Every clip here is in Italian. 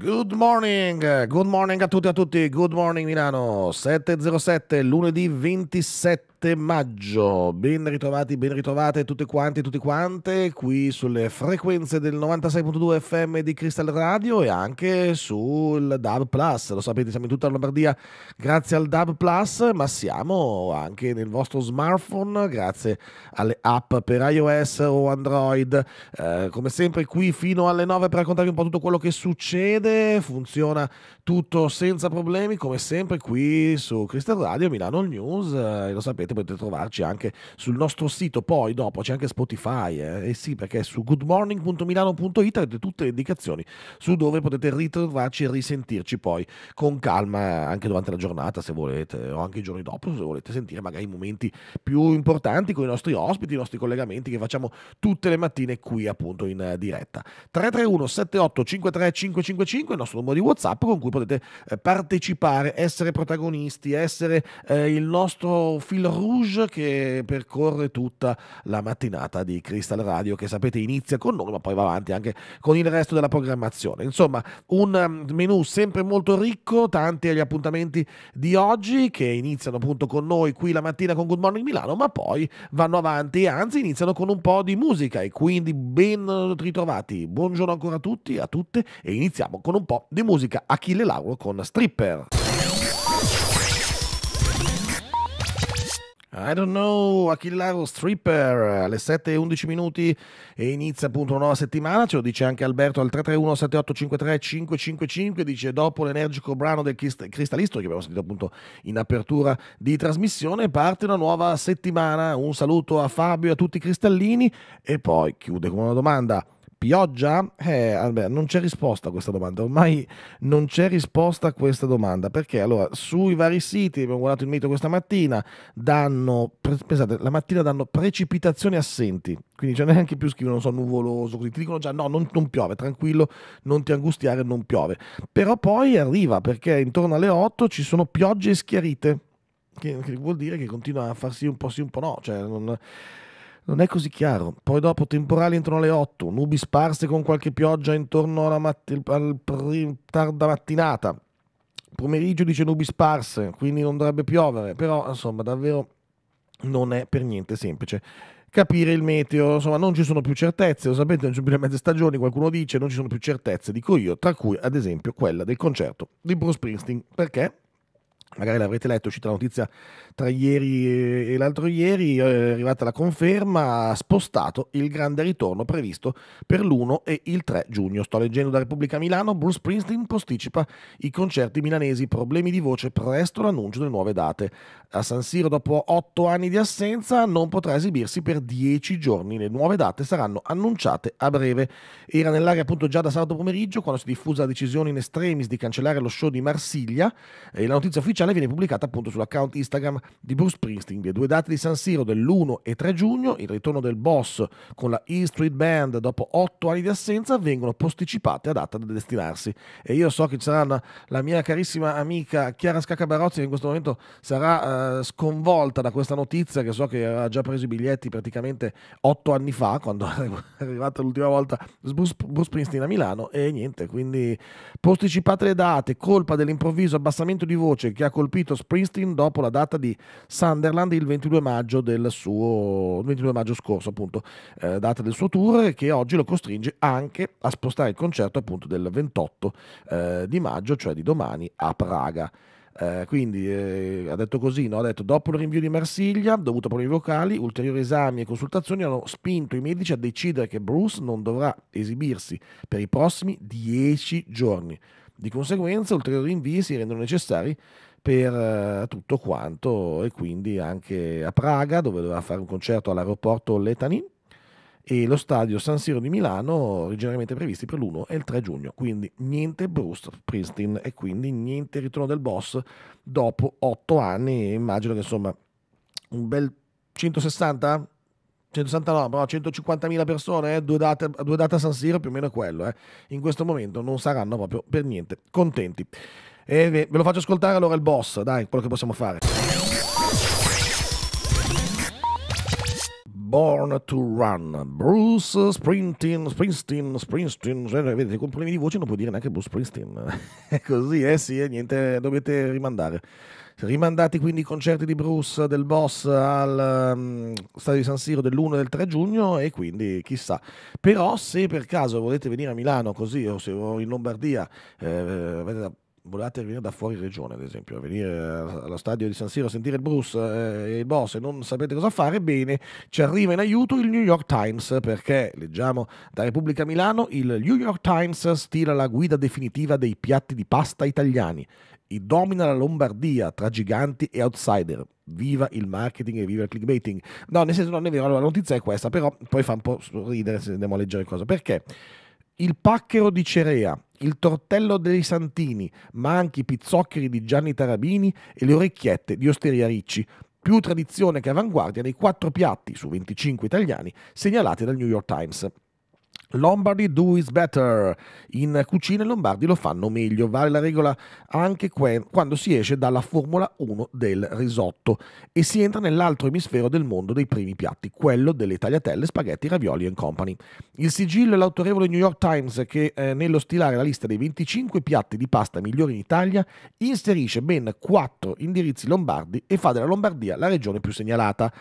Good morning, good morning a tutti e a tutti, good morning Milano, 7.07 lunedì 27 7 maggio. Ben ritrovati, ben ritrovate tutte quante, tutte quante, qui sulle frequenze del 96.2 FM di Crystal Radio e anche sul DAB Plus. Lo sapete, siamo in tutta Lombardia grazie al DAB Plus, ma siamo anche nel vostro smartphone grazie alle app per iOS o Android. Eh, come sempre qui fino alle 9 per raccontarvi un po' tutto quello che succede. Funziona tutto senza problemi, come sempre qui su Crystal Radio Milano News. Eh, lo sapete volete potete trovarci anche sul nostro sito, poi dopo c'è anche Spotify, eh, eh sì perché su goodmorning.milano.it avete tutte le indicazioni su dove potete ritrovarci e risentirci poi con calma anche durante la giornata se volete o anche i giorni dopo se volete sentire magari i momenti più importanti con i nostri ospiti, i nostri collegamenti che facciamo tutte le mattine qui appunto in diretta. 331 78 53 555 è il nostro numero di WhatsApp con cui potete eh, partecipare, essere protagonisti, essere eh, il nostro filo rouge che percorre tutta la mattinata di Crystal Radio che sapete inizia con noi ma poi va avanti anche con il resto della programmazione. Insomma un um, menu sempre molto ricco, tanti agli appuntamenti di oggi che iniziano appunto con noi qui la mattina con Good Morning Milano ma poi vanno avanti e anzi iniziano con un po' di musica e quindi ben ritrovati. Buongiorno ancora a tutti, a tutte e iniziamo con un po' di musica. Achille Lauro con Stripper. I don't know, Achillaro Stripper alle 7 e 11 minuti e inizia appunto una nuova settimana, ce lo dice anche Alberto al 331 7853 555, dice dopo l'energico brano del Cristallisto che abbiamo sentito appunto in apertura di trasmissione, parte una nuova settimana, un saluto a Fabio e a tutti i cristallini e poi chiude con una domanda pioggia? Eh, Albert, non c'è risposta a questa domanda, ormai non c'è risposta a questa domanda, perché allora sui vari siti, abbiamo guardato il meteo questa mattina, danno, pensate, la mattina danno precipitazioni assenti, quindi c'è neanche più scrivono, non so, nuvoloso, così ti dicono già no, non, non piove, tranquillo, non ti angustiare, non piove. Però poi arriva, perché intorno alle 8 ci sono piogge schiarite, che, che, vuol dire che continua a farsi un po' sì, un po' no, cioè non, non è così chiaro. Poi dopo temporali intorno alle 8, nubi sparse con qualche pioggia intorno alla mat- al pr- tarda mattinata. Pomeriggio dice nubi sparse, quindi non dovrebbe piovere, però insomma davvero non è per niente semplice capire il meteo. Insomma, non ci sono più certezze, lo sapete, non ci sono più le mezze stagioni, qualcuno dice non ci sono più certezze, dico io, tra cui ad esempio quella del concerto di Bruce Springsteen. Perché? magari l'avrete letto, è uscita la notizia tra ieri e l'altro ieri, eh, è arrivata la conferma, ha spostato il grande ritorno previsto per l'1 e il 3 giugno. Sto leggendo da Repubblica Milano, Bruce Springsteen posticipa i concerti milanesi, problemi di voce, presto l'annuncio delle nuove date. A San Siro dopo 8 anni di assenza non potrà esibirsi per 10 giorni, le nuove date saranno annunciate a breve. Era nell'aria appunto già da sabato pomeriggio quando si è diffusa la decisione in estremis di cancellare lo show di Marsiglia e la notizia ufficiale ufficiale viene pubblicata appunto sull'account Instagram di Bruce Springsteen. Le due date di San Siro dell'1 e 3 giugno, il ritorno del boss con la E Street Band dopo otto anni di assenza, vengono posticipate a data da destinarsi. E io so che ci sarà la mia carissima amica Chiara Scacabarozzi che in questo momento sarà uh, sconvolta da questa notizia, che so che ha già preso i biglietti praticamente otto anni fa, quando è arrivata l'ultima volta Bruce, Bruce Springsteen a Milano, e niente, quindi posticipate le date, colpa dell'improvviso abbassamento di voce che ha colpito Springsteen dopo la data di Sunderland il 22 maggio, suo, 22 maggio scorso, appunto, eh, data del suo tour, che oggi lo costringe anche a spostare il concerto appunto del 28 eh, di maggio, cioè di domani, a Praga. Eh, quindi eh, ha detto così, no? ha detto dopo il rinvio di Marsiglia, dovuto a problemi vocali, ulteriori esami e consultazioni hanno spinto i medici a decidere che Bruce non dovrà esibirsi per i prossimi 10 giorni. Di conseguenza ulteriori rinvii si rendono necessari per eh, tutto quanto e quindi anche a Praga dove doveva fare un concerto all'aeroporto Letanin e lo stadio San Siro di Milano originariamente previsti per l'1 e il 3 giugno quindi niente Bruce Pristin e quindi niente ritorno del boss dopo 8 anni immagino che insomma un bel 160 169, però 150.000 persone, eh, due, date, due, date, a San Siro, più o meno quello. Eh. In questo momento non saranno proprio per niente contenti. E ve lo faccio ascoltare allora il boss, dai, quello che possiamo fare. Born to Run, Bruce Sprinting, Springsteen, Springsteen, cioè, vedete, con problemi di voce non puoi dire neanche Bruce Springsteen, è così, eh sì, eh, niente, dovete rimandare. Rimandati quindi i concerti di Bruce del Boss al um, Stadio di San Siro dell'1 e del 3 giugno e quindi chissà. Però se per caso volete venire a Milano così o se in Lombardia eh, avete da volevate venire da fuori regione, ad esempio, a venire allo stadio di San Siro a sentire Bruce eh, e il boss e non sapete cosa fare, bene, ci arriva in aiuto il New York Times perché, leggiamo da Repubblica Milano, il New York Times stila la guida definitiva dei piatti di pasta italiani e domina la Lombardia tra giganti e outsider. Viva il marketing e viva il clickbaiting. No, nel senso non è vero, la notizia è questa, però poi fa un po' ridere se andiamo a leggere cosa. Perché? Il pacchero di Cerea, il tortello dei Santini, ma anche i pizzoccheri di Gianni Tarabini e le orecchiette di Osteria Ricci, più tradizione che avanguardia dei quattro piatti su 25 italiani segnalati dal New York Times. Lombardi do is better. In cucina i lombardi lo fanno meglio. Vale la regola anche que- quando si esce dalla Formula 1 del risotto e si entra nell'altro emisfero del mondo dei primi piatti, quello delle tagliatelle, spaghetti, ravioli and company. Il sigillo è l'autorevole New York Times che eh, nello stilare la lista dei 25 piatti di pasta migliori in Italia inserisce ben 4 indirizzi lombardi e fa della Lombardia la regione più segnalata.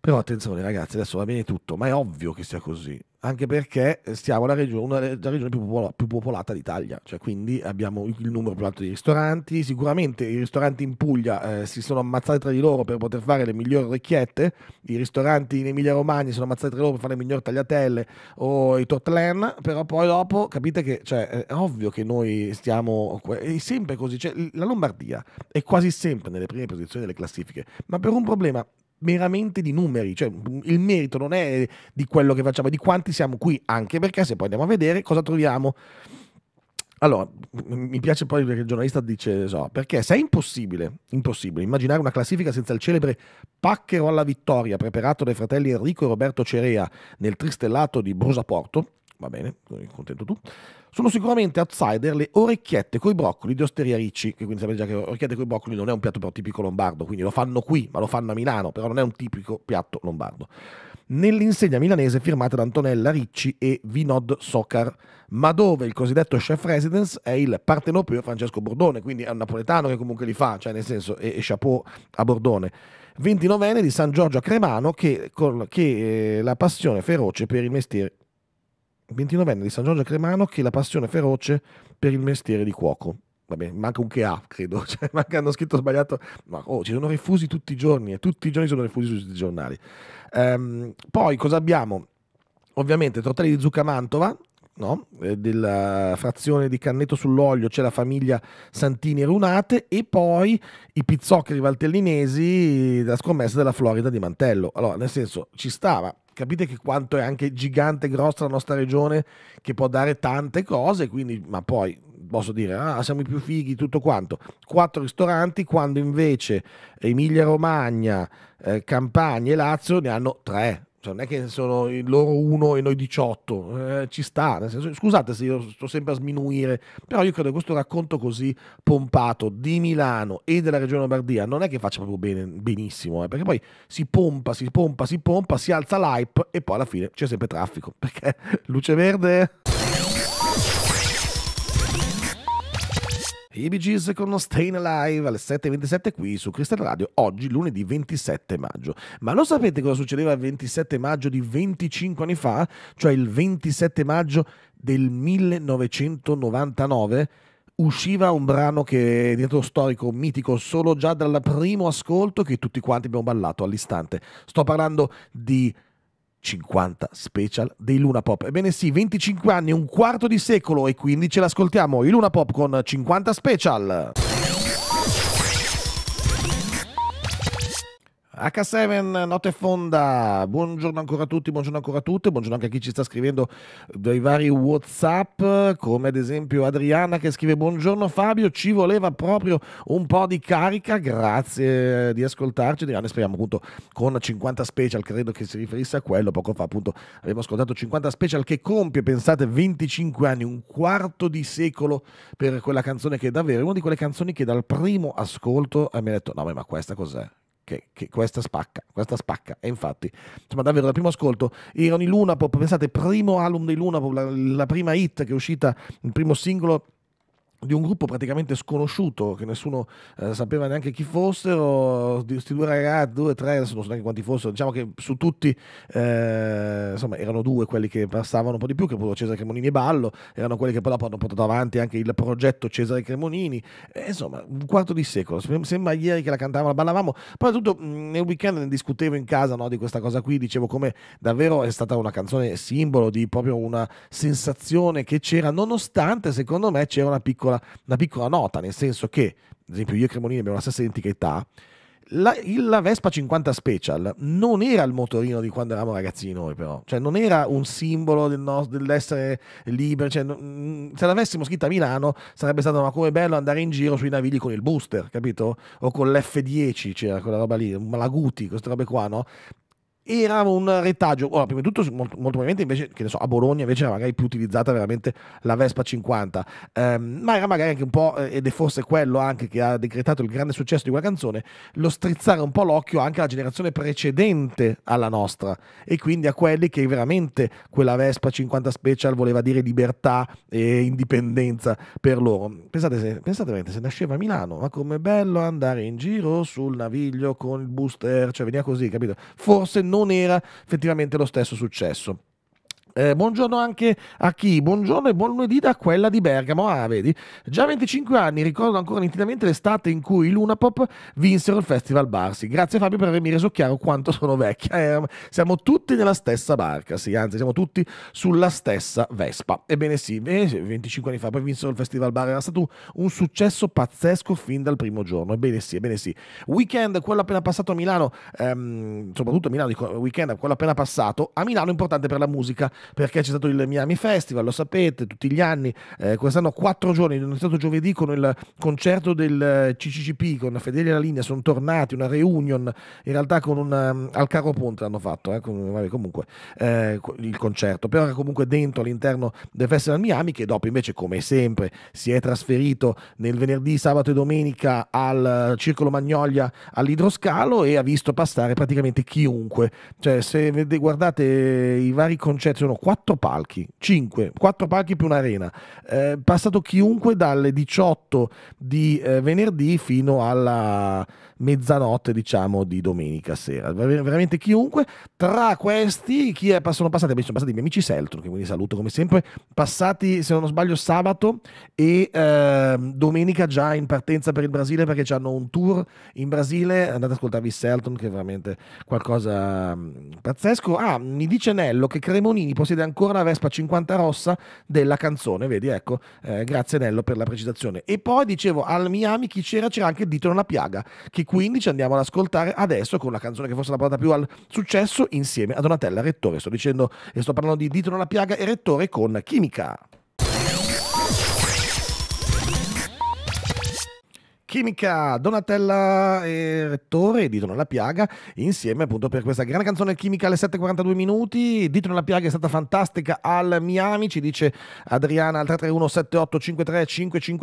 Però attenzione ragazzi, adesso va bene tutto, ma è ovvio che sia così anche perché eh, siamo la regione, una, la regione più, popolo, più, popolata d'Italia, cioè quindi abbiamo il numero più alto di ristoranti, sicuramente i ristoranti in Puglia eh, si sono ammazzati tra di loro per poter fare le migliori orecchiette, i ristoranti in Emilia Romagna si sono ammazzati tra di loro per fare le migliori tagliatelle o i tortellin, però poi dopo capite che cioè, è ovvio che noi stiamo è sempre così, cioè, la Lombardia è quasi sempre nelle prime posizioni delle classifiche, ma per un problema meramente di numeri, cioè il merito non è di quello che facciamo, è di quanti siamo qui, anche perché se poi andiamo a vedere cosa troviamo. Allora, mi piace poi perché il giornalista dice, so, perché se è impossibile, impossibile immaginare una classifica senza il celebre pacchero alla vittoria preparato dai fratelli Enrico e Roberto Cerea nel tristellato di Brusaporto, va bene, contento tu, sono sicuramente outsider le orecchiette coi broccoli di Osteria Ricci, che quindi sapete già che orecchiette coi broccoli non è un piatto però tipico lombardo, quindi lo fanno qui, ma lo fanno a Milano, però non è un tipico piatto lombardo. Nell'insegna milanese firmata da Antonella Ricci e Vinod Socar, ma dove il cosiddetto chef residence è il partenopeo Francesco Bordone, quindi è un napoletano che comunque li fa, cioè nel senso, e, e chapeau a Bordone. 29enne di San Giorgio a Cremano che, con, che eh, la passione feroce per il mestiere 29enne di San Giorgio Cremano che la passione feroce per il mestiere di cuoco. Vabbè, manca un che ha, credo, cioè, manca, hanno scritto sbagliato, ma oh, ci sono rifusi tutti i giorni e tutti i giorni sono rifusi sui giornali. Ehm, poi cosa abbiamo? Ovviamente Tortelli di Zucca Mantova, no? Eh, della frazione di Canneto sull'Olio, c'è la famiglia Santini e Runate e poi i pizzoccheri valtellinesi, la scommessa della Florida di Mantello. Allora, nel senso, ci stava capite che quanto è anche gigante, grossa la nostra regione, che può dare tante cose, quindi, ma poi posso dire, ah, siamo i più fighi, tutto quanto. Quattro ristoranti, quando invece Emilia Romagna, eh, Campania e Lazio ne hanno tre, cioè, non è che sono loro uno e noi 18, eh, ci sta, senso, scusate se io sto sempre a sminuire, però io credo che questo racconto così pompato di Milano e della regione Lombardia non è che faccia proprio bene, benissimo, eh, perché poi si pompa, si pompa, si pompa, si alza l'hype e poi alla fine c'è sempre traffico, perché luce verde... I Bee Gees con Stayin' Alive alle 7.27 qui su Cristal Radio, oggi lunedì 27 maggio. Ma lo sapete cosa succedeva il 27 maggio di 25 anni fa? Cioè il 27 maggio del 1999? usciva un brano che è diventato storico, mitico, solo già dal primo ascolto che tutti quanti abbiamo ballato all'istante. Sto parlando di 50 special dei Luna Pop. Ebbene sì, 25 anni, un quarto di secolo e quindi ce l'ascoltiamo, i Luna Pop con 50 special. H7 notte Fonda, buongiorno ancora a tutti, buongiorno ancora a tutte, buongiorno anche a chi ci sta scrivendo dai vari Whatsapp, come ad esempio Adriana che scrive buongiorno Fabio, ci voleva proprio un po' di carica, grazie di ascoltarci Adriana, speriamo appunto con 50 special, credo che si riferisse a quello, poco fa appunto abbiamo ascoltato 50 special che compie, pensate, 25 anni, un quarto di secolo per quella canzone che è davvero una di quelle canzoni che dal primo ascolto mi ha detto no ma questa cos'è? che, che, questa spacca, questa spacca. E infatti, insomma, davvero, dal primo ascolto, erano i Pop, pensate, primo album dei Lunapop, la, la prima hit che è uscita, il primo singolo di un gruppo praticamente sconosciuto che nessuno eh, sapeva neanche chi fossero, questi due ragazzi, due, o tre, non so neanche quanti fossero, diciamo che su tutti, eh, insomma, erano due quelli che passavano un po' di più, che appunto Cesare Cremonini e Ballo, erano quelli che poi dopo hanno portato avanti anche il progetto Cesare Cremonini, e, insomma, un quarto di secolo, sembra ieri che la cantavamo, la ballavamo, poi tutto mm, nel weekend ne discutevo in casa no, di questa cosa qui, dicevo come davvero è stata una canzone simbolo di proprio una sensazione che c'era, nonostante secondo me c'era una piccola piccola, una piccola nota, nel senso che, ad esempio, io e Cremolini abbiamo la stessa identica età. La, la, Vespa 50 Special non era il motorino di quando eravamo ragazzini noi però, cioè non era un simbolo del no, dell'essere liberi, cioè, mm, se l'avessimo scritta a Milano sarebbe stato ma come bello andare in giro sui navigli con il booster, capito? O con l'F10, c'era cioè, quella roba lì, Malaguti, queste robe qua, no? era un retaggio. Ora, prima di tutto, molto, molto probabilmente invece, che ne so, a Bologna invece era magari più utilizzata veramente la Vespa 50, ehm, ma era magari anche un po', eh, ed è forse quello anche che ha decretato il grande successo di quella canzone, lo strizzare un po' l'occhio anche alla generazione precedente alla nostra e quindi a quelli che veramente quella Vespa 50 Special voleva dire libertà e indipendenza per loro. Pensate, se, pensate veramente, se nasceva a Milano, ma come bello andare in giro sul naviglio con il booster, cioè veniva così, capito? Forse non non era effettivamente lo stesso successo. Eh, buongiorno anche a chi? Buongiorno e buon lunedì da quella di Bergamo. Ah, vedi, già 25 anni, ricordo ancora nitidamente l'estate in cui i Luna Pop vinsero il Festival Barsi. Grazie Fabio per avermi reso chiaro quanto sono vecchia. Eh, siamo tutti nella stessa barca, sì, anzi siamo tutti sulla stessa Vespa. Ebbene sì, 25 eh, anni fa poi vinsero il Festival Bar, era stato un successo pazzesco fin dal primo giorno. Ebbene sì, ebbene sì. Weekend, quello appena passato a Milano, ehm, soprattutto a Milano, weekend, quello appena passato, a Milano è importante per la musica perché c'è stato il Miami Festival, lo sapete, tutti gli anni, eh, quest'anno quattro giorni, non è stato giovedì con il concerto del eh, CCCP con Fedeli alla linea, sono tornati, una reunion, in realtà con un um, al Carro Ponte l'hanno fatto, eh, con, vabbè, comunque eh, il concerto, però era comunque dentro all'interno del Festival Miami che dopo invece come sempre si è trasferito nel venerdì, sabato e domenica al Circolo Magnolia all'idroscalo e ha visto passare praticamente chiunque, cioè se guardate i vari concerti sono c'erano quattro palchi, cinque, quattro palchi più un'arena. Eh, passato chiunque dalle 18 di eh, venerdì fino alla mezzanotte, diciamo, di domenica sera. veramente chiunque. Tra questi, chi è, sono passati? Beh, sono passati i miei amici Selton che quindi saluto come sempre. Passati, se non sbaglio, sabato e eh, domenica già in partenza per il Brasile perché hanno un tour in Brasile. Andate ad ascoltarvi Selton che è veramente qualcosa mm, pazzesco. Ah, mi dice Nello che Cremonini possiede ancora la Vespa 50 rossa della canzone. Vedi, ecco, eh, grazie Nello per la precisazione. E poi dicevo, al Miami chi c'era? C'era anche Dito nella piaga, che minuti 15 andiamo ad ascoltare adesso con la canzone che forse è la portata più al successo insieme a Donatella Rettore. Sto dicendo e sto parlando di Ditro la piaga e Rettore con Chimica. Chimica, Donatella e Rettore Dito nella Piaga, insieme appunto per questa grande canzone Chimica alle 7.42 minuti. Dito nella Piaga è stata fantastica al Miami, ci dice Adriana al 331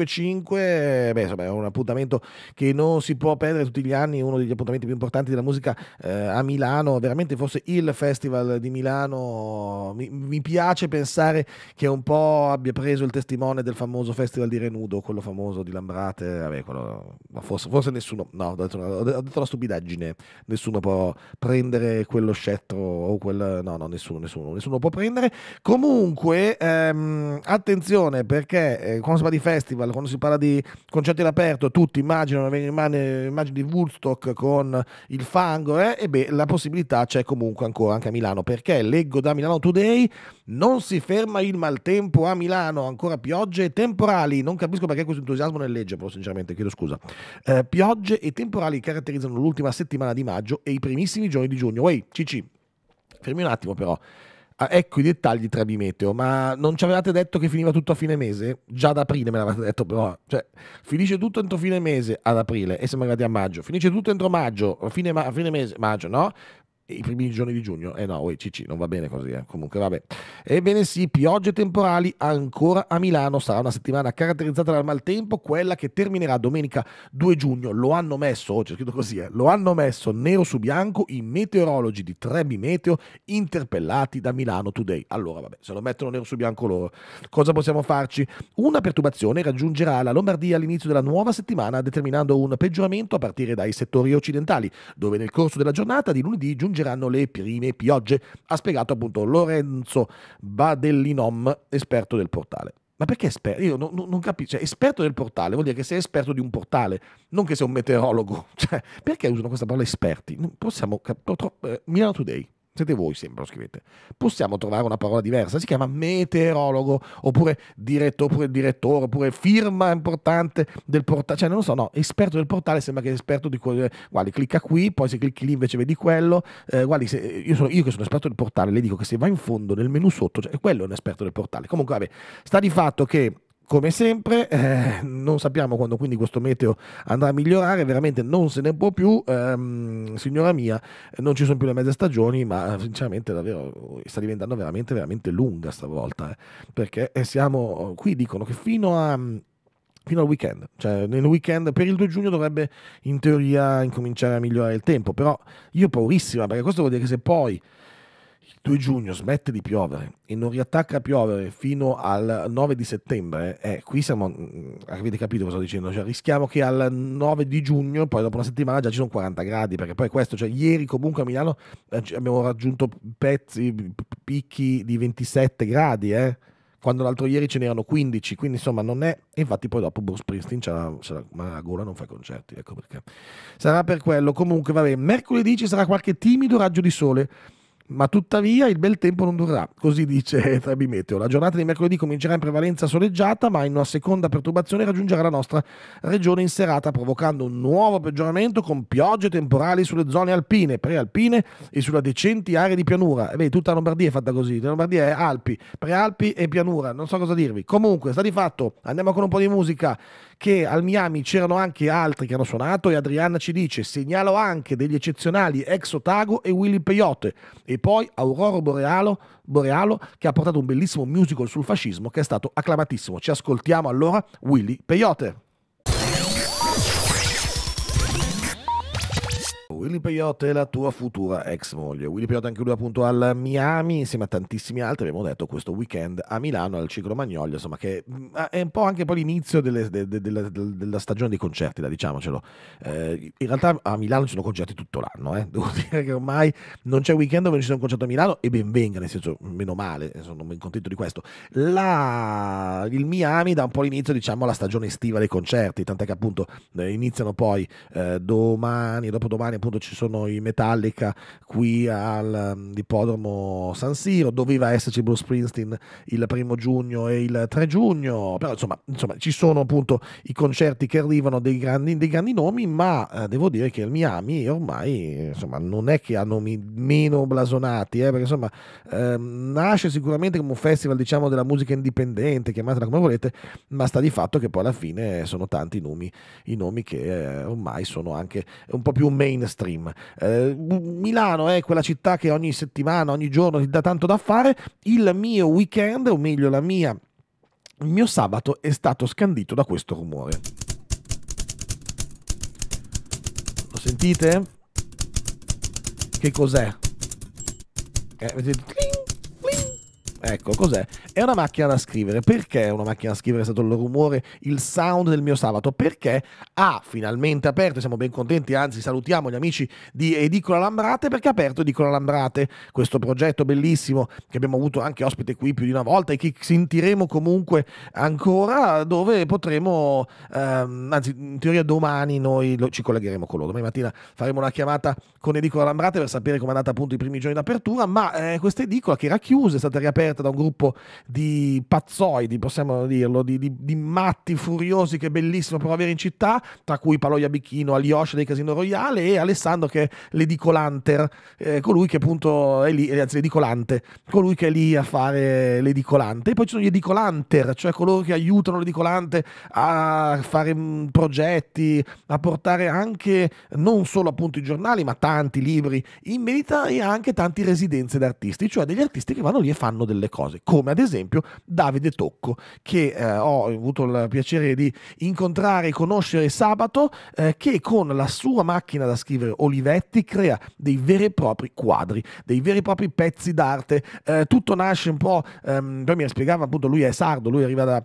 Beh, insomma, è un appuntamento che non si può perdere tutti gli anni, uno degli appuntamenti più importanti della musica eh, a Milano, veramente forse il Festival di Milano. Mi, mi piace pensare che un po' abbia preso il testimone del famoso Festival di Renudo, quello famoso di Lambrate, vabbè, quello no, forse, forse, nessuno, no, ho detto, ho detto, una stupidaggine, nessuno può prendere quello scettro o quel, no, no, nessuno, nessuno, nessuno può prendere. Comunque, ehm, attenzione perché eh, quando si parla di festival, quando si parla di concerti all'aperto, tutti immaginano, immagini di Woodstock con il fango, eh, e beh, la possibilità c'è comunque ancora anche a Milano perché leggo da Milano Today, non si ferma il maltempo a Milano, ancora piogge e temporali, non capisco perché questo entusiasmo nel legge, però sinceramente chiedo scusa scusa. Eh, piogge e temporali caratterizzano l'ultima settimana di maggio e i primissimi giorni di giugno. Uè, Cici, fermi un attimo però. Ah, ecco i dettagli tra Bimeteo, ma non ci avevate detto che finiva tutto a fine mese? Già ad aprile me l'avete detto, però cioè, finisce tutto entro fine mese ad aprile e siamo arrivati a maggio, finisce tutto entro maggio, a fine, ma- fine mese, maggio no? i primi giorni di giugno. Eh no, oi, Cici, non va bene così, eh. comunque vabbè. Ebbene sì, piogge temporali ancora a Milano, sarà una settimana caratterizzata dal maltempo, quella che terminerà domenica 2 giugno, lo hanno messo, oh, c'è scritto così, eh. lo hanno messo nero su bianco i meteorologi di Trebi Meteo interpellati da Milano Today. Allora vabbè, se lo mettono nero su bianco loro, cosa possiamo farci? Una perturbazione raggiungerà la Lombardia all'inizio della nuova settimana, determinando un peggioramento a partire dai settori occidentali, dove nel corso della giornata di lunedì giungerà piangeranno le prime piogge, ha spiegato appunto Lorenzo Badellinom, esperto del portale. Ma perché esperto? Io non, non capisco. Cioè, esperto del portale vuol dire che sei esperto di un portale, non che sei un meteorologo. Cioè, perché usano questa parola esperti? Non possiamo. Cap- troppo, eh, Milano Today. Siete voi sempre lo scrivete. Possiamo trovare una parola diversa, si chiama meteorologo, oppure, direttore, oppure direttore, oppure firma importante del portale, cioè non lo so, no, esperto del portale sembra che sia esperto di quello, guardi, clicca qui, poi se clicchi lì invece vedi quello, eh, guardi, se, io, sono, io, che sono esperto del portale, le dico che se va in fondo nel menu sotto, cioè quello è un esperto del portale. Comunque, vabbè, sta di fatto che come sempre, eh, non sappiamo quando quindi questo meteo andrà a migliorare, veramente non se ne può più, ehm, signora mia, non ci sono più le mezze stagioni, ma eh, sinceramente davvero eh, sta diventando veramente, veramente lunga stavolta, eh, perché eh, siamo qui, dicono che fino a mm, fino al weekend, cioè nel weekend per il 2 giugno dovrebbe in teoria incominciare a migliorare il tempo, però io ho paurissima perché questo vuol dire che se poi 2 giugno smette di piovere e non riattacca a piovere fino al 9 di settembre, eh, qui siamo, mm, mm, avete capito cosa sto dicendo, cioè rischiamo che al 9 di giugno, poi dopo una settimana già ci sono 40 gradi, perché poi questo, cioè ieri comunque a Milano eh, abbiamo raggiunto pezzi, picchi di 27 gradi, eh, quando l'altro ieri ce n'erano 15, quindi insomma non è, infatti poi dopo Bruce Springsteen c'è la, c'è la gola, non fa concerti, ecco perché. Sarà per quello, comunque vabbè, mercoledì ci sarà qualche timido raggio di sole ma tuttavia il bel tempo non durerà, così dice Trebi Meteo. La giornata di mercoledì comincerà in prevalenza soleggiata, ma in una seconda perturbazione raggiungerà la nostra regione in serata, provocando un nuovo peggioramento con piogge temporali sulle zone alpine, prealpine e sulla decenti aree di pianura. E beh, tutta Lombardia è fatta così, Lombardia è Alpi, prealpi e pianura, non so cosa dirvi. Comunque, sta di fatto, andiamo con un po' di musica che al Miami c'erano anche altri che hanno suonato e Adriana ci dice segnalo anche degli eccezionali ex Otago e Willy Peyote e poi Aurora Borealo, Borealo che ha portato un bellissimo musical sul fascismo che è stato acclamatissimo. Ci ascoltiamo allora Willy Peyote. Willy Peyote è la tua futura ex moglie. Willy Peyote anche lui appunto al Miami insieme a tantissimi altri, abbiamo detto questo weekend a Milano al Ciclo Magnolia, insomma che mm, ah, è un po' anche poi l'inizio delle, de, de, de, della stagione dei concerti, da, diciamocelo. Eh, in realtà a Milano ci sono concerti tutto l'anno, eh. devo dire che ormai non c'è weekend dove non ci sia un concerto a Milano e ben venga, nel senso meno male, eh, sono ben contento di questo. La, il Miami dà un po' l'inizio diciamo alla stagione estiva dei concerti, tant'è che appunto eh, iniziano poi eh, domani dopodomani appunto ci sono i Metallica qui all'ippodromo mm, San Siro, doveva esserci Bruce Springsteen il primo giugno e il 3 giugno, però insomma, insomma ci sono appunto i concerti che arrivano dei grandi, dei grandi nomi, ma eh, devo dire che il Miami ormai insomma, non è che ha nomi meno blasonati, eh, perché insomma eh, nasce sicuramente come un festival diciamo della musica indipendente, chiamatela come volete, ma sta di fatto che poi alla fine sono tanti i nomi, i nomi che eh, ormai sono anche un po' più mainstream stream. Eh, Milano è quella città che ogni settimana, ogni giorno ti dà tanto da fare. Il mio weekend, o meglio la mia, il mio sabato è stato scandito da questo rumore. Lo sentite? Che cos'è? Eh, vedete? Ecco, cos'è? È una macchina da scrivere. Perché è una macchina da scrivere? È stato il rumore, il sound del mio sabato. Perché ha finalmente aperto, siamo ben contenti, anzi salutiamo gli amici di Edicola Lambrate perché ha aperto Edicola Lambrate, questo progetto bellissimo che abbiamo avuto anche ospite qui più di una volta e che sentiremo comunque ancora dove potremo, ehm, anzi in teoria domani noi lo, ci collegheremo con loro. Domani mattina faremo una chiamata con Edicola Lambrate per sapere come è andata appunto i primi giorni d'apertura, ma eh, questa edicola che era chiusa è stata riaperta da un gruppo di pazzoidi, possiamo dirlo, di, di, di matti furiosi che è bellissimo avere in città, tra cui Paloia Bicchino, Alioscia dei Casino Royale e Alessandro che è l'edicolanter, eh, colui che appunto è lì, eh, anzi l'edicolante, colui che è lì a fare l'edicolante. E poi ci sono gli edicolanter, cioè coloro che aiutano l'edicolante a fare mh, mm, progetti, a portare anche non solo appunto i giornali, ma tanti libri in vendita e anche tanti residenze d'artisti, cioè degli artisti che vanno lì e fanno delle cose, come ad esempio esempio Davide Tocco, che eh, ho avuto il piacere di incontrare e conoscere sabato, eh, che con la sua macchina da scrivere Olivetti crea dei veri e propri quadri, dei veri e propri pezzi d'arte. Eh, tutto nasce un po', ehm, poi mi spiegava appunto, lui è sardo, lui arriva da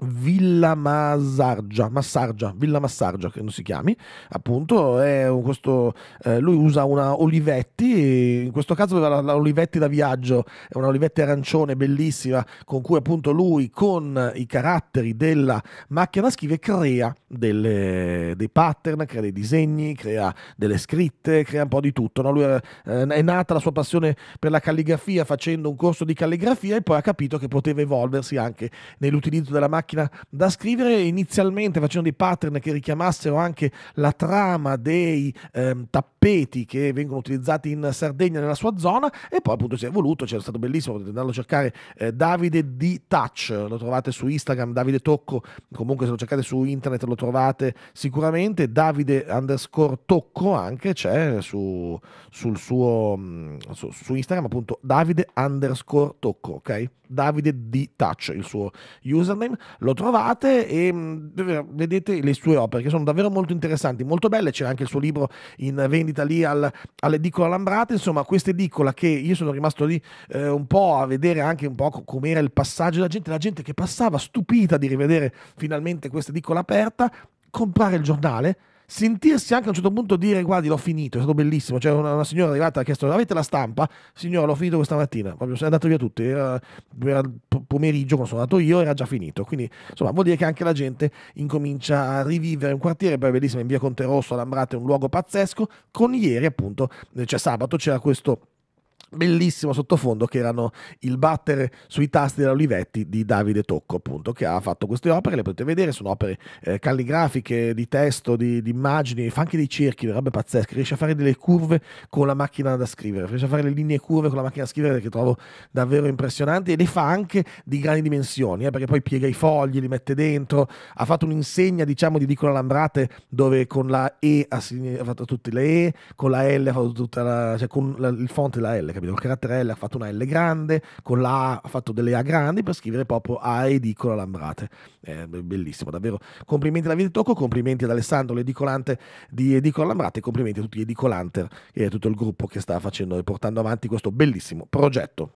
Villa Massargia, Massargia, Villa Massargia che non si chiami, appunto, questo, eh, lui usa una Olivetti, in questo caso aveva la, Olivetti da viaggio, è una Olivetti arancione bellissima con cui appunto lui con i caratteri della macchina scrive crea delle, dei pattern, crea dei disegni, crea delle scritte, crea un po' di tutto, no? lui è, eh, è nata la sua passione per la calligrafia facendo un corso di calligrafia e poi ha capito che poteva evolversi anche nell'utilizzo della macchina macchina da scrivere inizialmente facendo dei pattern che richiamassero anche la trama dei ehm, tappeti che vengono utilizzati in Sardegna nella sua zona e poi appunto si è voluto, c'è cioè, stato bellissimo, potete andarlo a cercare eh, Davide di Touch, lo trovate su Instagram, Davide Tocco, comunque se lo cercate su internet lo trovate sicuramente, Davide underscore Tocco anche c'è su, sul suo, mm, su, su Instagram appunto Davide underscore Tocco, ok? Davide D. Touch, il suo username, lo trovate e mm, vedete le sue opere che sono davvero molto interessanti, molto belle, c'è anche il suo libro in vendita lì al, all'edicola Lambrate, insomma questa edicola che io sono rimasto lì eh, un po' a vedere anche un po' com'era il passaggio della gente, la gente che passava stupita di rivedere finalmente questa edicola aperta, comprare il giornale, sentirsi anche a un certo punto dire guardi l'ho finito, è stato bellissimo, c'era cioè, una, una, signora arrivata e ha chiesto avete la stampa? Signora l'ho finito questa mattina, proprio sono andato via tutti, era, era pomeriggio quando sono andato io era già finito, quindi insomma vuol dire che anche la gente incomincia a rivivere un quartiere, poi è bellissimo in via Conte Rosso, Alambrate è un luogo pazzesco, con ieri appunto, eh, cioè sabato c'era questo bellissimo sottofondo che erano il battere sui tasti dell'Olivetti di Davide Tocco, appunto, che ha fatto queste opere, le potete vedere, sono opere eh, calligrafiche, di testo, di, di, immagini, fa anche dei cerchi, robe pazzesche, riesce a fare delle curve con la macchina da scrivere, riesce a fare le linee curve con la macchina da scrivere che trovo davvero impressionanti e le fa anche di grandi dimensioni, eh, perché poi piega i fogli, li mette dentro, ha fatto un'insegna, diciamo, di Nicola Lambrate dove con la E ha, fatto tutte le E, con la L ha fatto tutta la... cioè con la, il fonte della L, capito? capito? Con carattere L ha fatto una L grande, con la A ha fatto delle A grandi per scrivere proprio A edicola Lambrate. Eh, bellissimo, davvero. Complimenti Davide Tocco, complimenti ad Alessandro, l'edicolante di Edicola Lambrate, e complimenti a tutti gli edicolanter e a tutto il gruppo che sta facendo e portando avanti questo bellissimo progetto.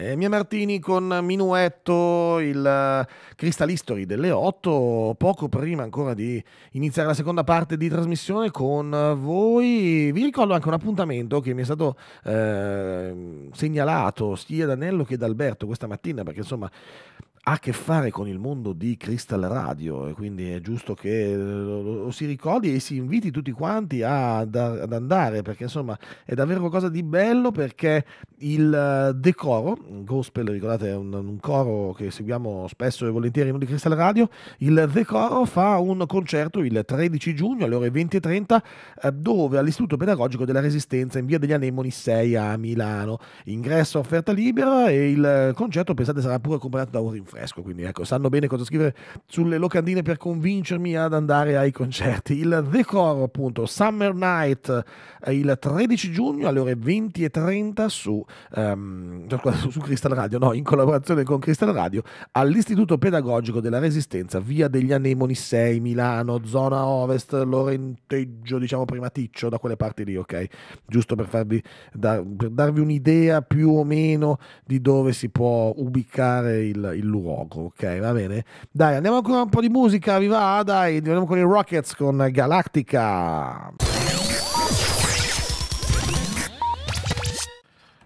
Eh, Mia Martini con Minuetto, il eh, Crystal History delle 8, poco prima ancora di iniziare la seconda parte di trasmissione con voi. Vi ricordo anche un appuntamento che mi è stato eh, segnalato sia da Nello che da Alberto questa mattina, perché insomma ha a che fare con il mondo di Crystal Radio e quindi è giusto che eh, lo, si ricordi e si inviti tutti quanti a, ad andare perché insomma è davvero qualcosa di bello perché il eh, decoro, gospel ricordate è un, un coro che seguiamo spesso e volentieri in mondo di Crystal Radio, il decoro fa un concerto il 13 giugno alle ore 20.30 eh, dove all'Istituto Pedagogico della Resistenza in via degli Anemoni 6 a Milano, ingresso offerta libera e il concerto pensate sarà pure accompagnato da un rinforzo fresco, quindi ecco, sanno bene cosa scrivere sulle locandine per convincermi ad andare ai concerti. Il decoro, appunto, Summer Night, eh, il 13 giugno alle ore 20.30 su, um, su Crystal Radio, no, in collaborazione con Crystal Radio, all'Istituto Pedagogico della Resistenza, via degli Anemoni 6, Milano, zona ovest, Lorenteggio, diciamo primaticcio, da quelle parti lì, ok? Giusto per, farvi, dar, per darvi un'idea più o meno di dove si può ubicare il, il luogo, ok? Va bene? Dai, andiamo ancora un po' di musica, vi va? Dai, andiamo con i Rockets con Galactica.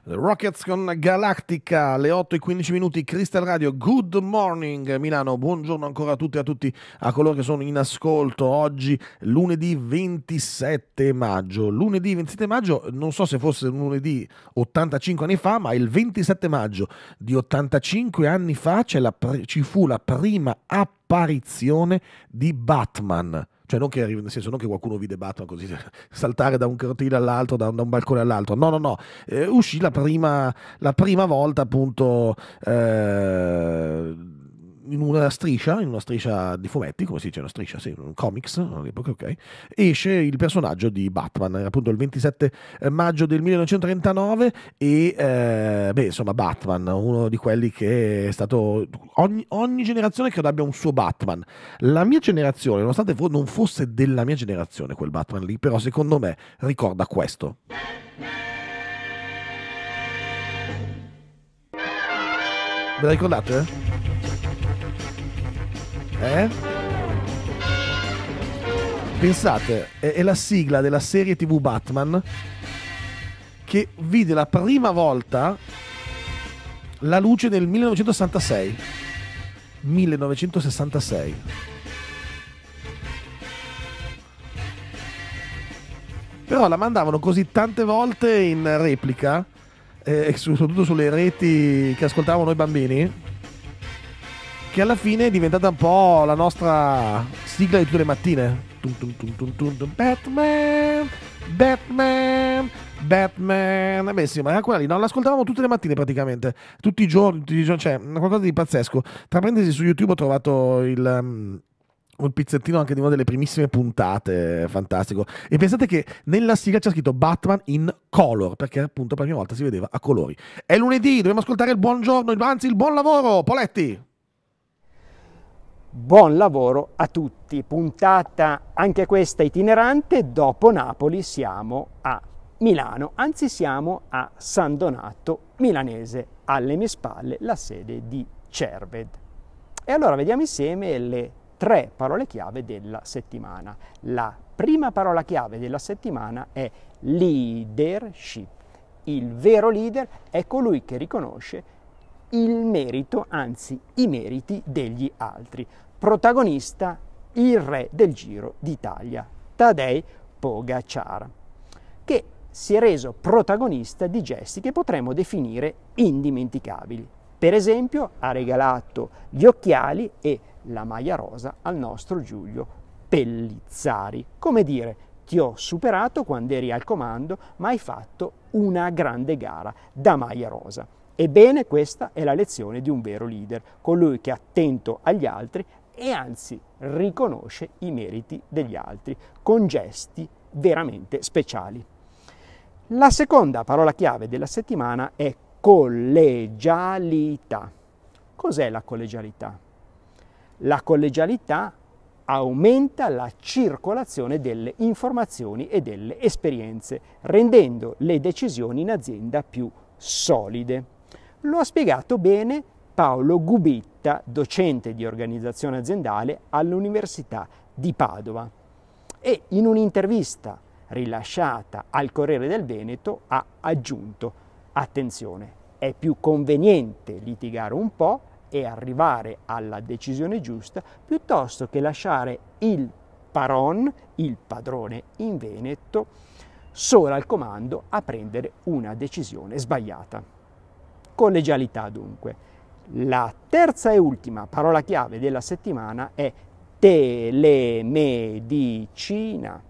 Rockets con Galactica alle 8 e 15 minuti, Crystal Radio, good morning Milano, buongiorno ancora a tutti e a tutti a coloro che sono in ascolto oggi lunedì 27 maggio. Lunedì 27 maggio, non so se fosse lunedì 85 anni fa, ma il 27 maggio di 85 anni fa la, ci fu la prima apparizione di Batman cioè, non che arrivi, nel senso, non che qualcuno vi Batman così, saltare da un cortile all'altro, da un, da un balcone all'altro. No, no, no. Eh, uscì la prima, la prima volta, appunto, eh, in una striscia, in una striscia di fumetti, come si dice, una striscia, sì, un comics all'epoca, ok, esce il personaggio di Batman, era appunto il 27 eh, maggio del 1939 e, eh, beh, insomma, Batman, uno di quelli che è stato... Ogni, ogni generazione credo abbia un suo Batman. La mia generazione, nonostante non fosse della mia generazione quel Batman lì, però secondo me ricorda questo. Ve la ricordate? Eh? Pensate, è, è la sigla della serie TV Batman che vide la prima volta la luce nel 1966. 1966. Però la mandavano così tante volte in replica, eh, soprattutto sulle reti che ascoltavano i bambini, che alla fine è diventata un po' la nostra sigla di tutte le mattine. Tum, tum, tum, Batman, Batman, Batman. Beh sì, ma era quella lì, no? L'ascoltavamo tutte le mattine praticamente, tutti i giorni, tutti i giorni, cioè qualcosa di pazzesco. Tra parentesi su YouTube ho trovato il... Um, un pizzettino anche di una delle primissime puntate, fantastico. E pensate che nella sigla c'è scritto Batman in color, perché appunto per la prima volta si vedeva a colori. È lunedì, dobbiamo ascoltare il buongiorno, anzi il buon lavoro, Poletti! Buon lavoro a tutti, puntata anche questa itinerante, dopo Napoli siamo a Milano, anzi siamo a San Donato Milanese, alle mie spalle la sede di Cerved. E allora vediamo insieme le tre parole chiave della settimana. La prima parola chiave della settimana è leadership. Il vero leader è colui che riconosce il merito, anzi i meriti degli altri. Protagonista il re del Giro d'Italia, Tadei Pogacar, che si è reso protagonista di gesti che potremmo definire indimenticabili. Per esempio, ha regalato gli occhiali e la maglia rosa al nostro Giulio Pellizzari. Come dire, ti ho superato quando eri al comando, ma hai fatto una grande gara da maglia rosa. Ebbene, questa è la lezione di un vero leader, colui che è attento agli altri e anzi riconosce i meriti degli altri con gesti veramente speciali. La seconda parola chiave della settimana è collegialità. Cos'è la collegialità? La collegialità aumenta la circolazione delle informazioni e delle esperienze, rendendo le decisioni in azienda più solide. Lo ha spiegato bene Paolo Gubitta, docente di organizzazione aziendale all'Università di Padova. E in un'intervista rilasciata al Corriere del Veneto ha aggiunto, attenzione, è più conveniente litigare un po' e arrivare alla decisione giusta piuttosto che lasciare il paron, il padrone in Veneto, solo al comando a prendere una decisione sbagliata collegialità dunque. La terza e ultima parola chiave della settimana è telemedicina.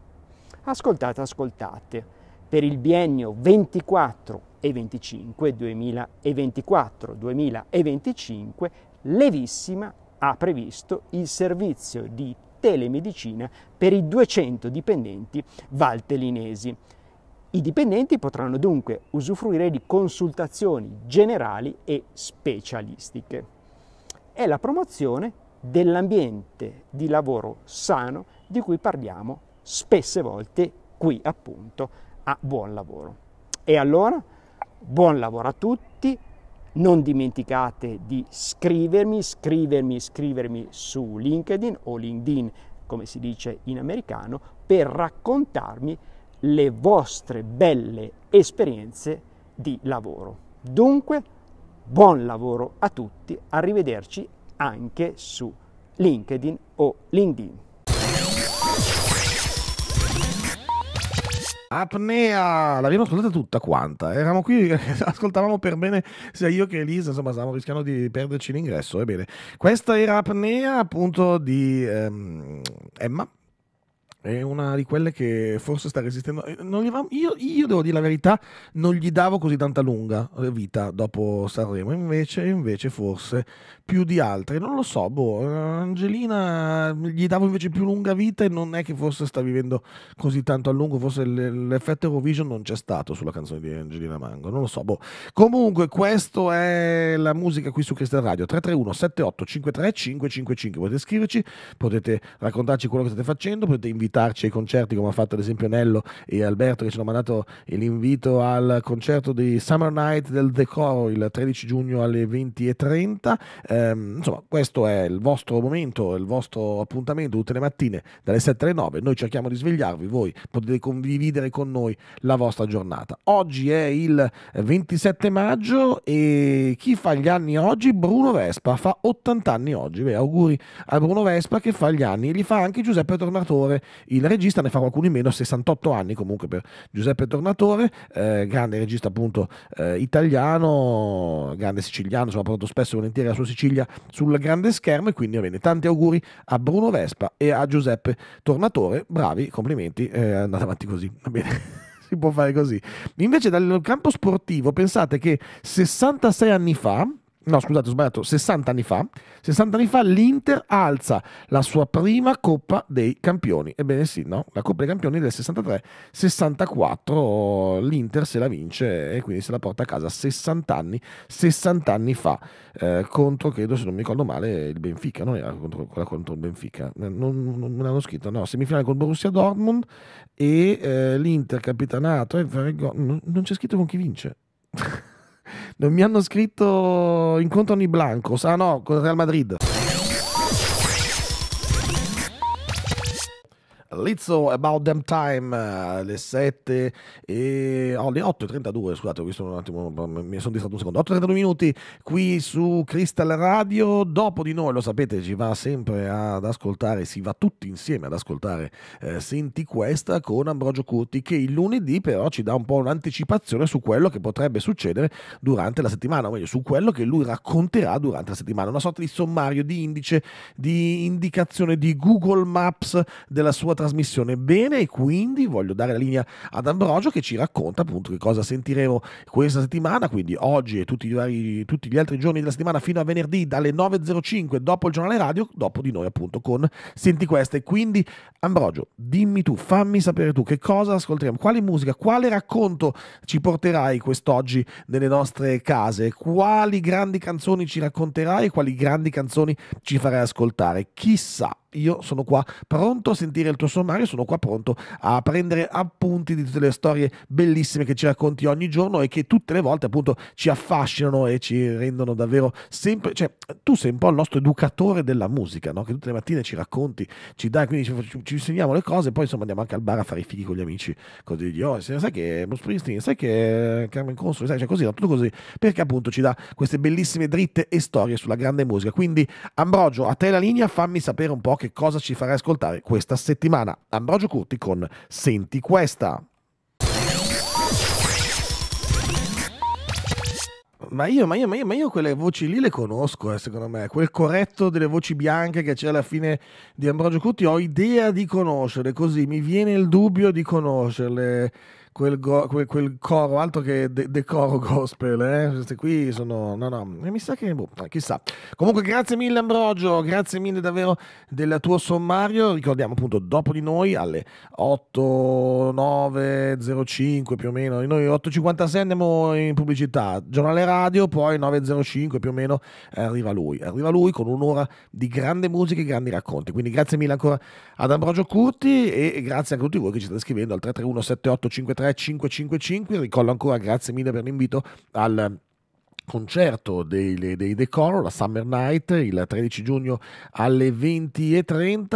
Ascoltate, ascoltate, per il biennio 24 e 25, 2024-2025, Levissima ha previsto il servizio di telemedicina per i 200 dipendenti valtellinesi. I dipendenti potranno dunque usufruire di consultazioni generali e specialistiche. È la promozione dell'ambiente di lavoro sano di cui parliamo spesse volte qui appunto a Buon Lavoro. E allora buon lavoro a tutti, non dimenticate di scrivermi, scrivermi, scrivermi su LinkedIn o LinkedIn come si dice in americano per raccontarmi le vostre belle esperienze di lavoro. Dunque, buon lavoro a tutti, arrivederci anche su LinkedIn o LinkedIn. Apnea, l'abbiamo ascoltata tutta quanta. Eravamo qui, ascoltavamo per bene sia io che Elisa, insomma, stavamo rischiando di perderci l'ingresso. Ebbene, questa era Apnea appunto di ehm, Emma è una di quelle che forse sta resistendo. Eh, va, io, io, devo dire la verità, non gli davo così tanta lunga eh, vita dopo Sanremo, invece, invece forse più di altre. Non lo so, boh, Angelina gli davo invece più lunga vita e non è che forse sta vivendo così tanto a lungo, forse l'effetto Eurovision non c'è stato sulla canzone di Angelina Mango, non lo so, boh. Comunque questa è la musica qui su Cristian Radio, 331 78 53 555. Potete scriverci, potete raccontarci quello che state facendo, potete invitarci invitarci ai concerti, come ha fatto ad esempio Nello e Alberto, che ci hanno mandato l'invito al concerto di Summer Night del Decoro il 13 giugno alle 20.30. Ehm, insomma, questo è il vostro momento, il vostro appuntamento tutte le mattine dalle 7 alle 9. Noi cerchiamo di svegliarvi, voi potete condividere con noi la vostra giornata. Oggi è il 27 maggio e chi fa gli anni oggi? Bruno Vespa fa 80 anni oggi. Beh, auguri a Bruno Vespa che fa gli anni e li fa anche Giuseppe Tornatore il regista ne fa qualcuno in meno, 68 anni comunque per Giuseppe Tornatore, eh, grande regista appunto eh, italiano, grande siciliano, insomma ha portato spesso e volentieri la sua Sicilia sul grande schermo e quindi va bene, tanti auguri a Bruno Vespa e a Giuseppe Tornatore, bravi, complimenti, eh, andate avanti così, va bene si può fare così. Invece dal campo sportivo, pensate che 66 anni fa, no scusate ho sbagliato, 60 anni fa, 60 anni fa l'Inter alza la sua prima Coppa dei Campioni, ebbene sì, no? la Coppa dei Campioni del 63-64 l'Inter se la vince e quindi se la porta a casa 60 anni, 60 anni fa eh, contro, credo se non mi ricordo male, il Benfica, non era contro, contro il Benfica, eh, non, non, non hanno scritto, no, semifinale con Borussia Dortmund e eh, l'Inter capitanato, e, non c'è scritto con chi vince. non mi hanno scritto incontrano i Blancos. Ah no, con Real Madrid. Lizzo About Them Time eh, alle 7 e oh, alle 8.32 scusate ho visto un attimo mi sono distratto un secondo 8.32 minuti qui su Crystal Radio dopo di noi lo sapete ci va sempre ad ascoltare si va tutti insieme ad ascoltare eh, Senti Questa con Ambrogio Curti che il lunedì però ci dà un po' un'anticipazione su quello che potrebbe succedere durante la settimana o meglio su quello che lui racconterà durante la settimana una sorta di sommario di indice di indicazione di Google Maps della sua trasmissione trasmissione bene e quindi voglio dare la linea ad Ambrogio che ci racconta appunto che cosa sentiremo questa settimana, quindi oggi e tutti, vari, tutti gli altri giorni della settimana fino a venerdì dalle 9.05 dopo il giornale radio, dopo di noi appunto con Senti queste. Quindi Ambrogio, dimmi tu, fammi sapere tu che cosa ascolteremo, quale musica, quale racconto ci porterai quest'oggi nelle nostre case, quali grandi canzoni ci racconterai quali grandi canzoni ci farai ascoltare. Chissà, io sono qua pronto a sentire il tuo sommario, sono qua pronto a prendere appunti di tutte le storie bellissime che ci racconti ogni giorno e che tutte le volte appunto ci affascinano e ci rendono davvero sempre, cioè tu sei un po' il nostro educatore della musica, no? che tutte le mattine ci racconti, ci dai, quindi ci, ci insegniamo le cose e poi insomma andiamo anche al bar a fare i fighi con gli amici, così di oh, sai che Bruce Springsteen, sai che Carmen Consoli, sai, cioè così, no? tutto così, perché appunto ci dà queste bellissime dritte e storie sulla grande musica. Quindi Ambrogio, a te la linea, fammi sapere un po' che cosa ci farai ascoltare questa settimana. Ambrogio Curti con Senti questa. Ma io, ma, io, ma, io, ma io, quelle voci lì le conosco, eh, secondo me. Quel corretto delle voci bianche che c'è alla fine di Ambrogio Curti, ho idea di conoscerle, così mi viene il dubbio di conoscerle quel, go, quel, quel coro altro che de, decoro gospel. Eh? Queste qui sono. No, no, mi sa che. Boh, chissà. Comunque, grazie mille, Ambrogio. Grazie mille davvero del tuo sommario. Ricordiamo appunto dopo di noi alle 8 9 05 più o meno. Noi 8.56 andiamo in pubblicità. Giornale radio, poi 9.05 più o meno arriva lui. Arriva lui con un'ora di grande musica e grandi racconti. Quindi grazie mille ancora ad Ambrogio Curti e grazie anche a tutti voi che ci state scrivendo al 331 7853 3555. Ricollo ancora, grazie mille per l'invito al concerto dei, dei Decoro, la Summer Night, il 13 giugno alle 20.30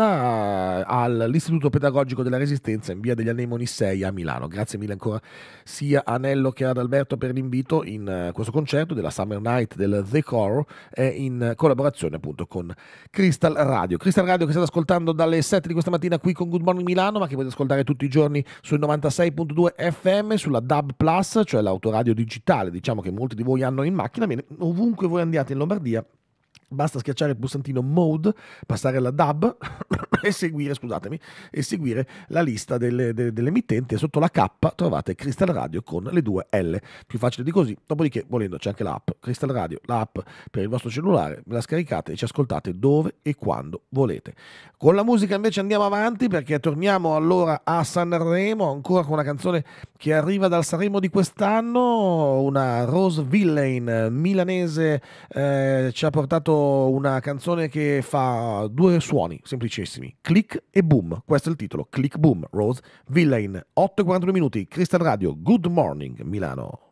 all'Istituto Pedagogico della Resistenza in via degli Anemoni 6 a Milano. Grazie mille ancora sia a Nello che ad Alberto per l'invito in eh, questo concerto della Summer Night del Decoro eh, in collaborazione appunto con Crystal Radio. Crystal Radio che state ascoltando dalle 7 di questa mattina qui con Good Morning Milano, ma che potete ascoltare tutti i giorni sul 96.2 FM, sulla DAB Plus, cioè l'autoradio digitale, diciamo che molti di voi hanno in macchina macchina, bene, ovunque voi andiate in Lombardia Basta schiacciare il pulsantino Mode, passare alla DAB e, seguire, e seguire, la lista delle, delle, dell'emittente. E sotto la K trovate Crystal Radio con le due L. Più facile di così. Dopodiché, volendo, c'è anche l'app Crystal Radio, l'app per il vostro cellulare. La scaricate e ci ascoltate dove e quando volete. Con la musica invece andiamo avanti perché torniamo allora a Sanremo, ancora con una canzone che arriva dal Sanremo di quest'anno, una Rose Villain milanese eh, ci ha portato una canzone che fa due suoni semplicissimi, click e boom. Questo è il titolo, click boom, Rose, Villain, 8 e 42 minuti, Crystal Radio, Good Morning, Milano.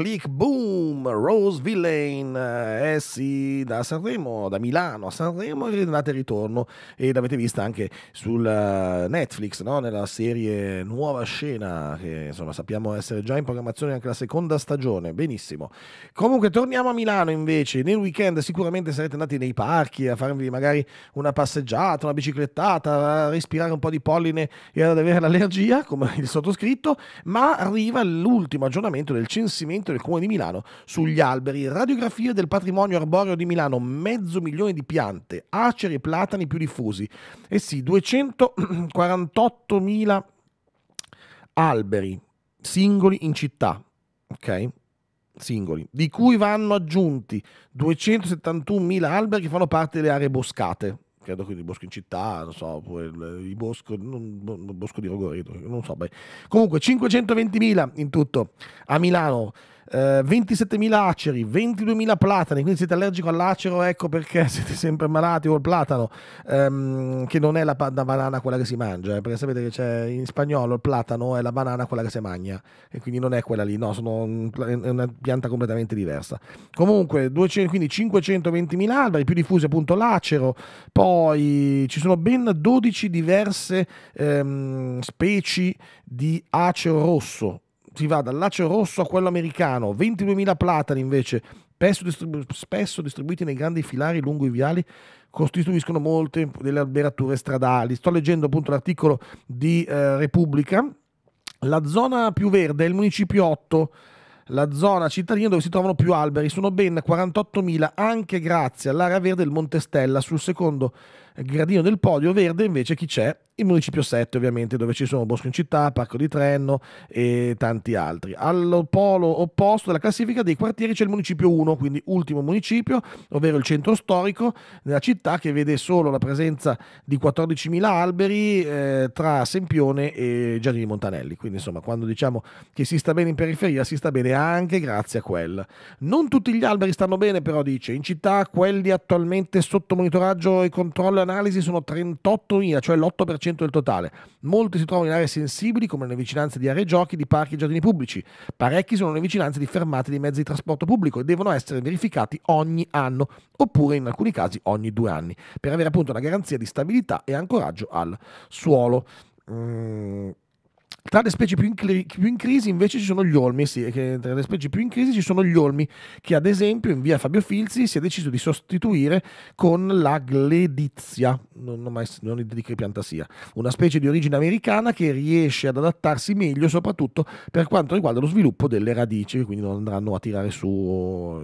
click, boom, Rose Villain, eh sì, da Sanremo, da Milano a Sanremo e andate e ritorno ed avete vista anche sul eh, Netflix, no? nella serie Nuova Scena, che insomma sappiamo essere già in programmazione anche la seconda stagione, benissimo. Comunque torniamo a Milano invece, nel weekend sicuramente sarete andati nei parchi a farvi magari una passeggiata, una biciclettata, a respirare un po' di polline e ad avere l'allergia, come il sottoscritto, ma arriva l'ultimo aggiornamento del censimento progetto del Comune di Milano sugli alberi, radiografia del patrimonio arboreo di Milano, mezzo milione di piante, aceri e platani più diffusi. E eh sì, 248.000 alberi singoli in città, ok? Singoli, di cui vanno aggiunti 271.000 alberi che fanno parte delle aree boscate, credo che il bosco in città, non so, oppure il, bosco, il bosco di Rogoredo, non so. Beh. Comunque 520.000 in tutto a Milano 27.000 eh, aceri, 22.000 platani, quindi siete allergico all'acero, ecco perché siete sempre malati o il platano, ehm, che non è la, la, banana quella che si mangia, eh, perché sapete che c'è in spagnolo il platano è la banana quella che si mangia e quindi non è quella lì, no, sono un, è una pianta completamente diversa. Comunque, 200, quindi 520.000 alberi, più diffusi appunto l'acero, poi ci sono ben 12 diverse ehm, specie di acero rosso si va dal laccio rosso a quello americano, 22.000 platani invece, spesso, distribu- spesso distribuiti nei grandi filari lungo i viali, costituiscono molte delle alberature stradali. Sto leggendo appunto l'articolo di eh, Repubblica. La zona più verde è il municipio 8, la zona cittadina dove si trovano più alberi. Sono ben 48.000 anche grazie all'area verde del Monte Stella, Sul secondo gradino del podio verde invece chi c'è il municipio 7 ovviamente dove ci sono Bosco in città, Parco di Trenno e tanti altri. Al polo opposto della classifica dei quartieri c'è il municipio 1, quindi ultimo municipio, ovvero il centro storico della città che vede solo la presenza di 14.000 alberi eh, tra Sempione e Giardini Montanelli, quindi insomma quando diciamo che si sta bene in periferia si sta bene anche grazie a quella. Non tutti gli alberi stanno bene però dice, in città quelli attualmente sotto monitoraggio e controllo e analisi sono 38.000, cioè l'8% 10% del totale. Molti si trovano in aree sensibili come le vicinanze di aree giochi, di parchi e giardini pubblici. Parecchi sono le vicinanze di fermate di mezzi di trasporto pubblico e devono essere verificati ogni anno, oppure in alcuni casi ogni due anni, per avere appunto una garanzia di stabilità e ancoraggio al suolo. Mm tra le specie più in, più in, crisi invece ci sono gli olmi, sì, tra le specie più in crisi ci sono gli olmi che ad esempio in via Fabio Filzi si è deciso di sostituire con la gledizia, non ho mai non di che pianta sia, una specie di origine americana che riesce ad adattarsi meglio soprattutto per quanto riguarda lo sviluppo delle radici, quindi non andranno a tirare su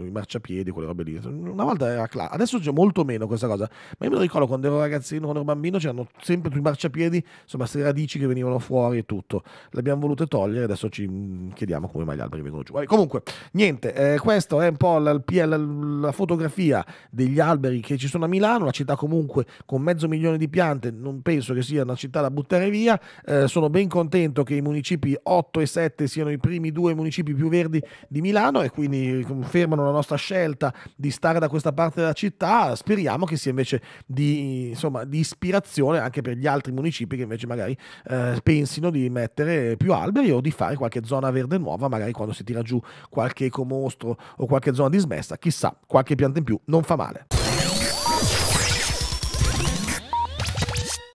i marciapiedi, quelle robe lì. Una volta era clara, adesso c'è molto meno questa cosa, ma io me lo ricordo quando ero ragazzino, quando ero bambino c'erano sempre sui marciapiedi, insomma, queste radici che venivano fuori e tutto le abbiamo volute togliere, adesso ci mm, chiediamo come mai gli alberi vengono giù. Vabbè, comunque, niente, eh, questo è un po' la, la, la, fotografia degli alberi che ci sono a Milano, la città comunque con mezzo milione di piante, non penso che sia una città da buttare via, eh, sono ben contento che i municipi 8 e 7 siano i primi due municipi più verdi di Milano e quindi confermano mm, la nostra scelta di stare da questa parte della città, speriamo che sia invece di, insomma, di ispirazione anche per gli altri municipi che invece magari eh, pensino di mettere mettere più alberi o di fare qualche zona verde nuova, magari quando si tira giù qualche ecomostro o qualche zona dismessa, chissà, qualche pianta in più non fa male.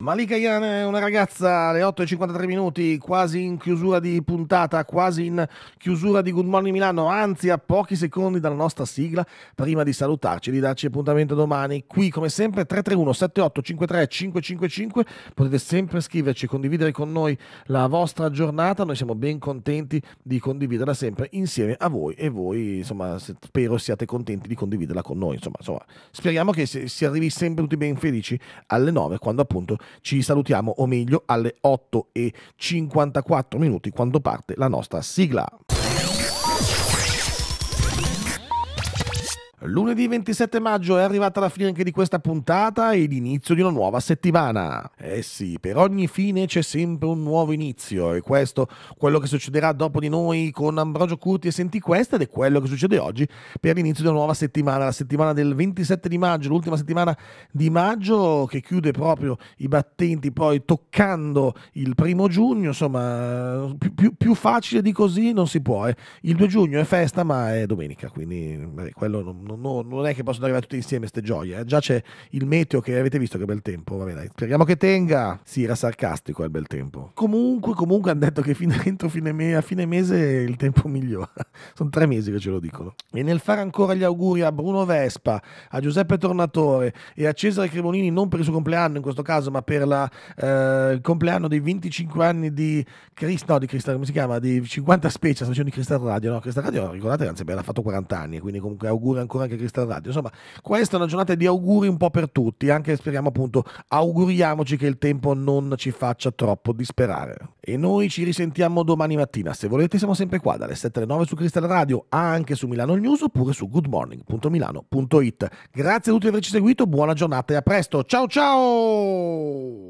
Malika Ian è una ragazza alle 8.53 minuti, quasi in chiusura di puntata, quasi in chiusura di Good Morning Milano, anzi a pochi secondi dalla nostra sigla, prima di salutarci, e di darci appuntamento domani, qui come sempre 331 7853 555, potete sempre scriverci, e condividere con noi la vostra giornata, noi siamo ben contenti di condividerla sempre insieme a voi e voi insomma spero siate contenti di condividerla con noi, insomma, insomma speriamo che si arrivi sempre tutti ben felici alle 9 quando appunto ci salutiamo, o meglio, alle 8 e 54 minuti quando parte la nostra sigla. Lunedì 27 maggio è arrivata la fine anche di questa puntata e l'inizio di una nuova settimana. Eh sì, per ogni fine c'è sempre un nuovo inizio e questo quello che succederà dopo di noi con Ambrogio Curti e Senti Questa ed è quello che succede oggi per l'inizio di una nuova settimana, la settimana del 27 di maggio, l'ultima settimana di maggio che chiude proprio i battenti poi toccando il primo giugno, insomma più, più, più facile di così non si può. Eh. Il 2 giugno è festa ma è domenica, quindi beh, quello non non, non, è che possono arrivare tutti insieme queste gioie. Eh. Già c'è il meteo che avete visto che bel tempo. Vabbè, dai, speriamo che tenga. Sì, era sarcastico il bel tempo. Comunque, comunque hanno detto che fino entro fine me- a fine mese il tempo migliora. Sono tre mesi che ce lo dicono. E nel fare ancora gli auguri a Bruno Vespa, a Giuseppe Tornatore e a Cesare Cremonini, non per il suo compleanno in questo caso, ma per la, eh, il compleanno dei 25 anni di Chris, no, di Cristal, come si chiama? Di 50 specie, sta facendo di Cristal Radio, no? Cristal Radio, ricordate, anzi, beh, l'ha fatto 40 anni, quindi comunque auguri ancora addirittura anche Cristal Radio. Insomma, questa è una giornata di auguri un po' per tutti, anche speriamo appunto, auguriamoci che il tempo non ci faccia troppo disperare. E noi ci risentiamo domani mattina, se volete siamo sempre qua dalle 7 alle 9 su Cristal Radio, anche su Milano News oppure su goodmorning.milano.it. Grazie a tutti per averci seguito, buona giornata e a presto, ciao ciao!